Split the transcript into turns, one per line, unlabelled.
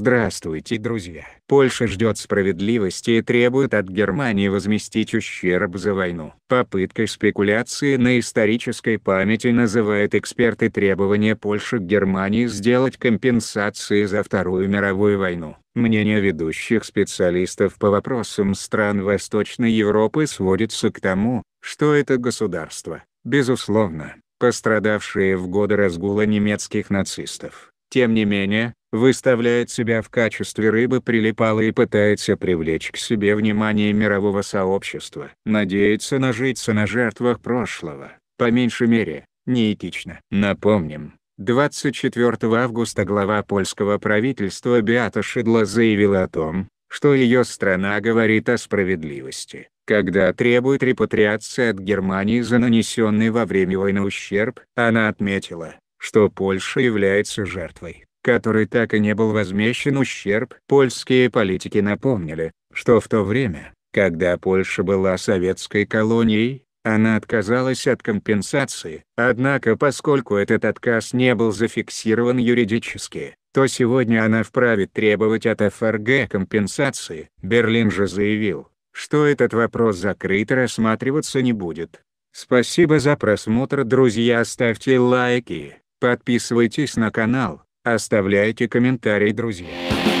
Здравствуйте, друзья! Польша ждет справедливости и требует от Германии возместить ущерб за войну. Попыткой спекуляции на исторической памяти называют эксперты требования Польши к Германии сделать компенсации за Вторую мировую войну. Мнение ведущих специалистов по вопросам стран Восточной Европы сводится к тому, что это государство, безусловно, пострадавшее в годы разгула немецких нацистов. Тем не менее, выставляет себя в качестве рыбы прилипала и пытается привлечь к себе внимание мирового сообщества. Надеется нажиться на жертвах прошлого, по меньшей мере, неэтично. Напомним, 24 августа глава польского правительства Беата Шидла заявила о том, что ее страна говорит о справедливости, когда требует репатриации от Германии за нанесенный во время войны ущерб. Она отметила, что Польша является жертвой который так и не был возмещен ущерб. Польские политики напомнили, что в то время, когда Польша была советской колонией, она отказалась от компенсации. Однако поскольку этот отказ не был зафиксирован юридически, то сегодня она вправе требовать от ФРГ компенсации. Берлин же заявил, что этот вопрос закрыт и рассматриваться не будет. Спасибо за просмотр друзья ставьте лайки, подписывайтесь на канал. Оставляйте комментарий, друзья.